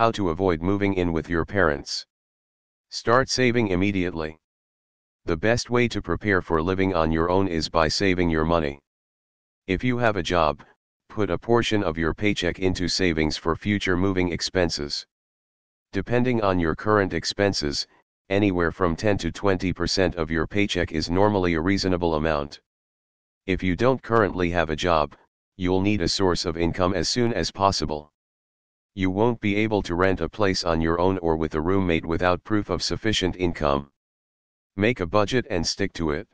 How to avoid moving in with your parents. Start saving immediately. The best way to prepare for living on your own is by saving your money. If you have a job, put a portion of your paycheck into savings for future moving expenses. Depending on your current expenses, anywhere from 10 to 20% of your paycheck is normally a reasonable amount. If you don't currently have a job, you'll need a source of income as soon as possible you won't be able to rent a place on your own or with a roommate without proof of sufficient income. Make a budget and stick to it.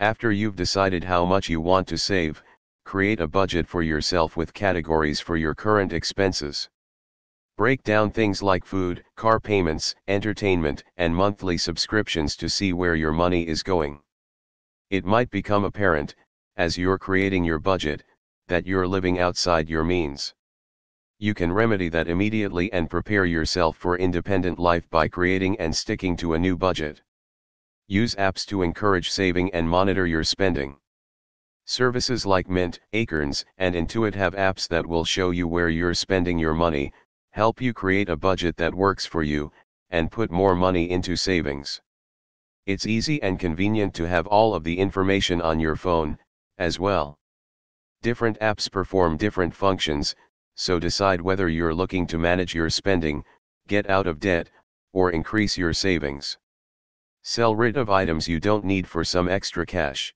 After you've decided how much you want to save, create a budget for yourself with categories for your current expenses. Break down things like food, car payments, entertainment, and monthly subscriptions to see where your money is going. It might become apparent, as you're creating your budget, that you're living outside your means you can remedy that immediately and prepare yourself for independent life by creating and sticking to a new budget. Use apps to encourage saving and monitor your spending. Services like Mint, Acorns, and Intuit have apps that will show you where you're spending your money, help you create a budget that works for you, and put more money into savings. It's easy and convenient to have all of the information on your phone, as well. Different apps perform different functions, so decide whether you're looking to manage your spending, get out of debt, or increase your savings. Sell rid of items you don't need for some extra cash.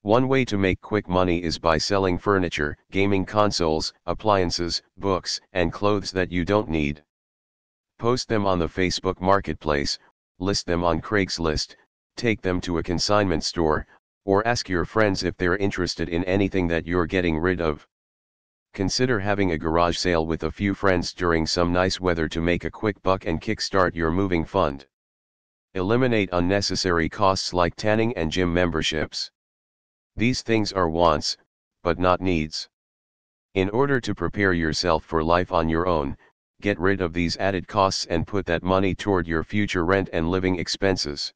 One way to make quick money is by selling furniture, gaming consoles, appliances, books, and clothes that you don't need. Post them on the Facebook Marketplace, list them on Craigslist, take them to a consignment store, or ask your friends if they're interested in anything that you're getting rid of. Consider having a garage sale with a few friends during some nice weather to make a quick buck and kickstart your moving fund. Eliminate unnecessary costs like tanning and gym memberships. These things are wants, but not needs. In order to prepare yourself for life on your own, get rid of these added costs and put that money toward your future rent and living expenses.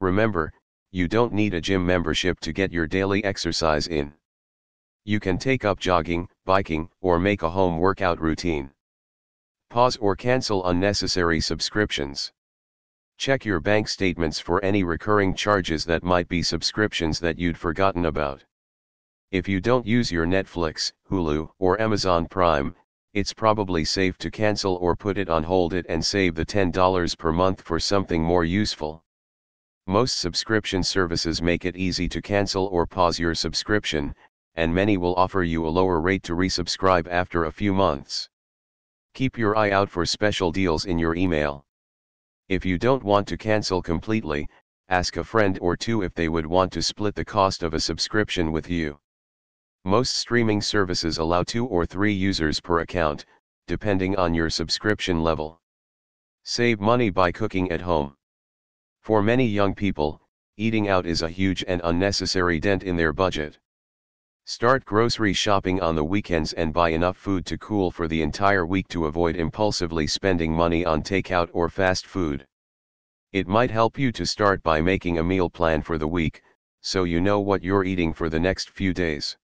Remember, you don't need a gym membership to get your daily exercise in you can take up jogging, biking, or make a home workout routine. Pause or cancel unnecessary subscriptions. Check your bank statements for any recurring charges that might be subscriptions that you'd forgotten about. If you don't use your Netflix, Hulu, or Amazon Prime, it's probably safe to cancel or put it on hold it and save the $10 per month for something more useful. Most subscription services make it easy to cancel or pause your subscription, and many will offer you a lower rate to resubscribe after a few months. Keep your eye out for special deals in your email. If you don't want to cancel completely, ask a friend or two if they would want to split the cost of a subscription with you. Most streaming services allow two or three users per account, depending on your subscription level. Save money by cooking at home. For many young people, eating out is a huge and unnecessary dent in their budget. Start grocery shopping on the weekends and buy enough food to cool for the entire week to avoid impulsively spending money on takeout or fast food. It might help you to start by making a meal plan for the week, so you know what you're eating for the next few days.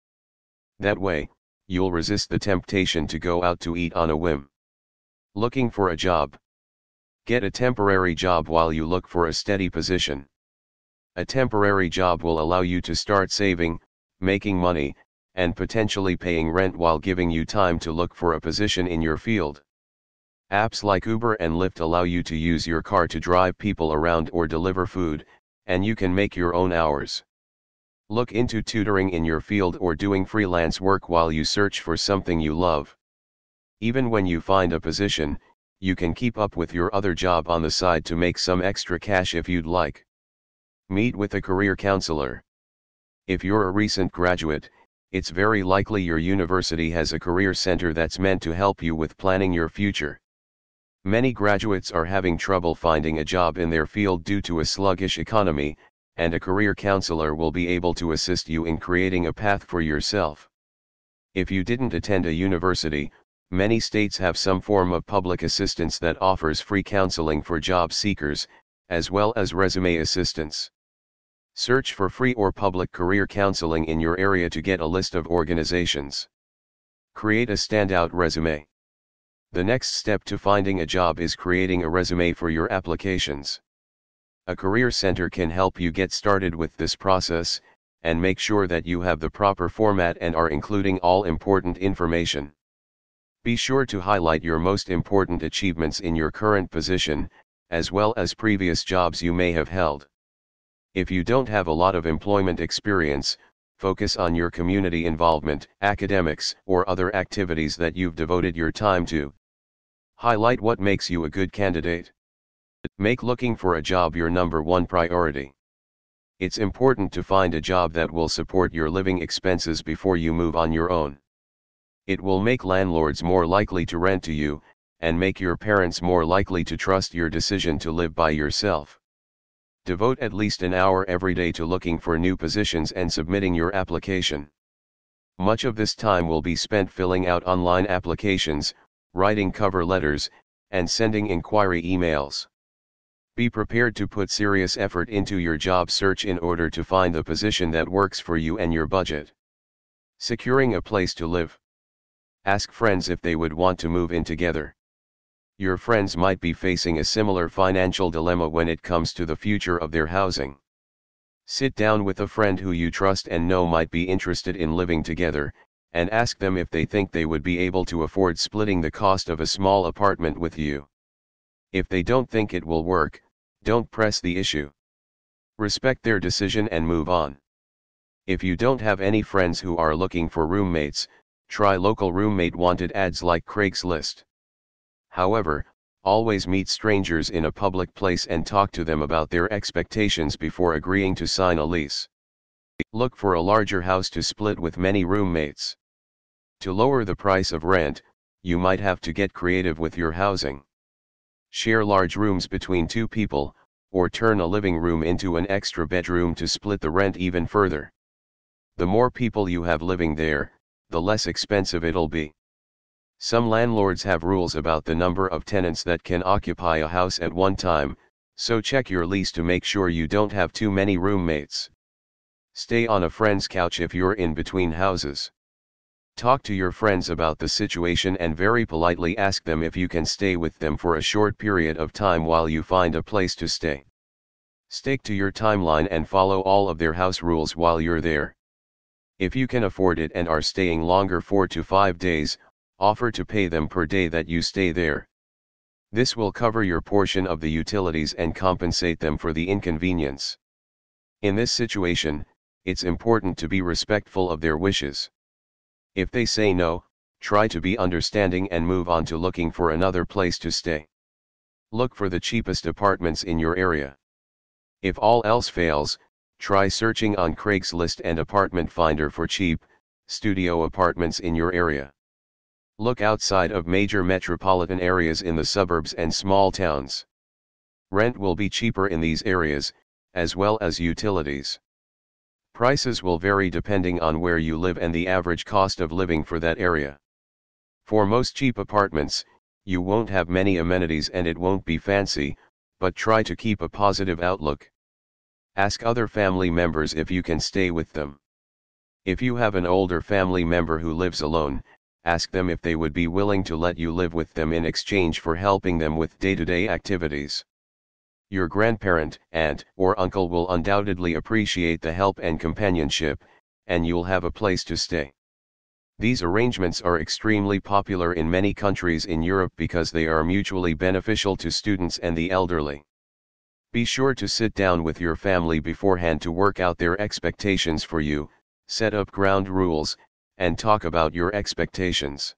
That way, you'll resist the temptation to go out to eat on a whim. Looking for a job. Get a temporary job while you look for a steady position. A temporary job will allow you to start saving, making money, and potentially paying rent while giving you time to look for a position in your field. Apps like Uber and Lyft allow you to use your car to drive people around or deliver food, and you can make your own hours. Look into tutoring in your field or doing freelance work while you search for something you love. Even when you find a position, you can keep up with your other job on the side to make some extra cash if you'd like. Meet with a career counselor. If you're a recent graduate, it's very likely your university has a career center that's meant to help you with planning your future. Many graduates are having trouble finding a job in their field due to a sluggish economy, and a career counselor will be able to assist you in creating a path for yourself. If you didn't attend a university, many states have some form of public assistance that offers free counseling for job seekers, as well as resume assistance. Search for free or public career counseling in your area to get a list of organizations. Create a standout resume. The next step to finding a job is creating a resume for your applications. A career center can help you get started with this process, and make sure that you have the proper format and are including all important information. Be sure to highlight your most important achievements in your current position, as well as previous jobs you may have held. If you don't have a lot of employment experience, focus on your community involvement, academics, or other activities that you've devoted your time to. Highlight what makes you a good candidate. Make looking for a job your number one priority. It's important to find a job that will support your living expenses before you move on your own. It will make landlords more likely to rent to you, and make your parents more likely to trust your decision to live by yourself. Devote at least an hour every day to looking for new positions and submitting your application. Much of this time will be spent filling out online applications, writing cover letters, and sending inquiry emails. Be prepared to put serious effort into your job search in order to find the position that works for you and your budget. Securing a place to live. Ask friends if they would want to move in together your friends might be facing a similar financial dilemma when it comes to the future of their housing. Sit down with a friend who you trust and know might be interested in living together, and ask them if they think they would be able to afford splitting the cost of a small apartment with you. If they don't think it will work, don't press the issue. Respect their decision and move on. If you don't have any friends who are looking for roommates, try local roommate wanted ads like Craigslist however, always meet strangers in a public place and talk to them about their expectations before agreeing to sign a lease. Look for a larger house to split with many roommates. To lower the price of rent, you might have to get creative with your housing. Share large rooms between two people, or turn a living room into an extra bedroom to split the rent even further. The more people you have living there, the less expensive it'll be. Some landlords have rules about the number of tenants that can occupy a house at one time, so check your lease to make sure you don't have too many roommates. Stay on a friend's couch if you're in between houses. Talk to your friends about the situation and very politely ask them if you can stay with them for a short period of time while you find a place to stay. Stick to your timeline and follow all of their house rules while you're there. If you can afford it and are staying longer 4 to 5 days, offer to pay them per day that you stay there. This will cover your portion of the utilities and compensate them for the inconvenience. In this situation, it's important to be respectful of their wishes. If they say no, try to be understanding and move on to looking for another place to stay. Look for the cheapest apartments in your area. If all else fails, try searching on Craigslist and Apartment Finder for cheap, studio apartments in your area. Look outside of major metropolitan areas in the suburbs and small towns. Rent will be cheaper in these areas, as well as utilities. Prices will vary depending on where you live and the average cost of living for that area. For most cheap apartments, you won't have many amenities and it won't be fancy, but try to keep a positive outlook. Ask other family members if you can stay with them. If you have an older family member who lives alone, ask them if they would be willing to let you live with them in exchange for helping them with day-to-day activities. Your grandparent, aunt, or uncle will undoubtedly appreciate the help and companionship, and you'll have a place to stay. These arrangements are extremely popular in many countries in Europe because they are mutually beneficial to students and the elderly. Be sure to sit down with your family beforehand to work out their expectations for you, set up ground rules, and talk about your expectations.